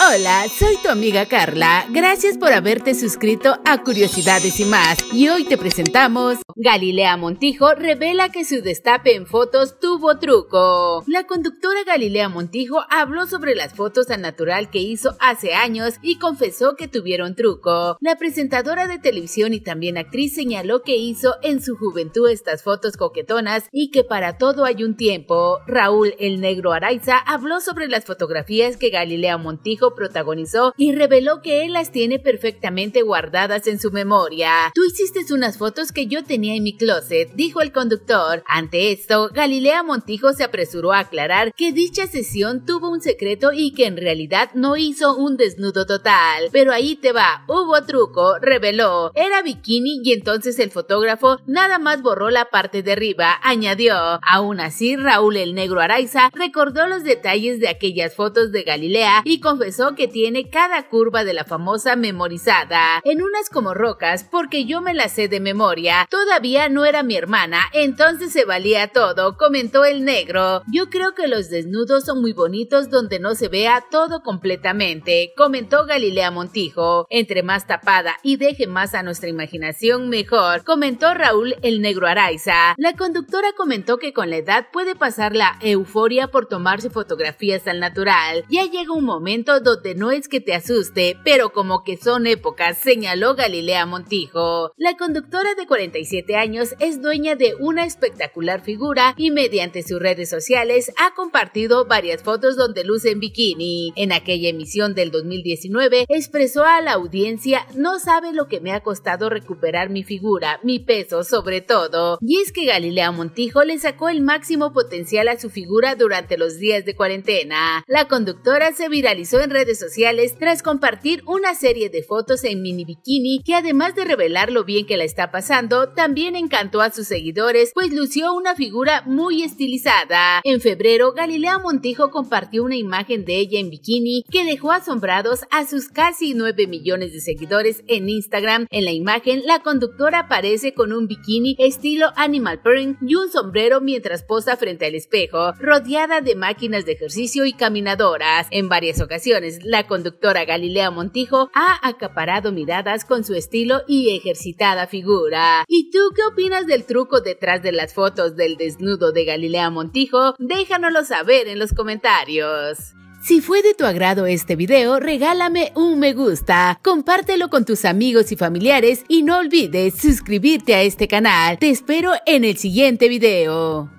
Hola, soy tu amiga Carla. Gracias por haberte suscrito a Curiosidades y más. Y hoy te presentamos... Galilea Montijo revela que su destape en fotos tuvo truco. La conductora Galilea Montijo habló sobre las fotos a natural que hizo hace años y confesó que tuvieron truco. La presentadora de televisión y también actriz señaló que hizo en su juventud estas fotos coquetonas y que para todo hay un tiempo. Raúl el Negro Araiza habló sobre las fotografías que Galilea Montijo protagonizó y reveló que él las tiene perfectamente guardadas en su memoria. Tú hiciste unas fotos que yo tenía en mi closet, dijo el conductor. Ante esto, Galilea Montijo se apresuró a aclarar que dicha sesión tuvo un secreto y que en realidad no hizo un desnudo total. Pero ahí te va, hubo truco, reveló. Era bikini y entonces el fotógrafo nada más borró la parte de arriba, añadió. Aún así, Raúl el Negro Araiza recordó los detalles de aquellas fotos de Galilea y confesó que tiene cada curva de la famosa memorizada. En unas como rocas, porque yo me la sé de memoria. Todavía no era mi hermana, entonces se valía todo, comentó el negro. Yo creo que los desnudos son muy bonitos donde no se vea todo completamente, comentó Galilea Montijo. Entre más tapada y deje más a nuestra imaginación, mejor, comentó Raúl el negro Araiza. La conductora comentó que con la edad puede pasar la euforia por tomarse fotografías al natural. Ya llega un momento donde de no es que te asuste, pero como que son épocas, señaló Galilea Montijo. La conductora de 47 años es dueña de una espectacular figura y mediante sus redes sociales ha compartido varias fotos donde luce en bikini. En aquella emisión del 2019 expresó a la audiencia, no sabe lo que me ha costado recuperar mi figura, mi peso sobre todo. Y es que Galilea Montijo le sacó el máximo potencial a su figura durante los días de cuarentena. La conductora se viralizó en redes sociales tras compartir una serie de fotos en mini bikini que además de revelar lo bien que la está pasando, también encantó a sus seguidores pues lució una figura muy estilizada. En febrero, Galilea Montijo compartió una imagen de ella en bikini que dejó asombrados a sus casi 9 millones de seguidores en Instagram. En la imagen, la conductora aparece con un bikini estilo animal print y un sombrero mientras posa frente al espejo, rodeada de máquinas de ejercicio y caminadoras. En varias ocasiones, la conductora Galilea Montijo ha acaparado miradas con su estilo y ejercitada figura. ¿Y tú qué opinas del truco detrás de las fotos del desnudo de Galilea Montijo? Déjanoslo saber en los comentarios. Si fue de tu agrado este video, regálame un me gusta, compártelo con tus amigos y familiares y no olvides suscribirte a este canal. Te espero en el siguiente video.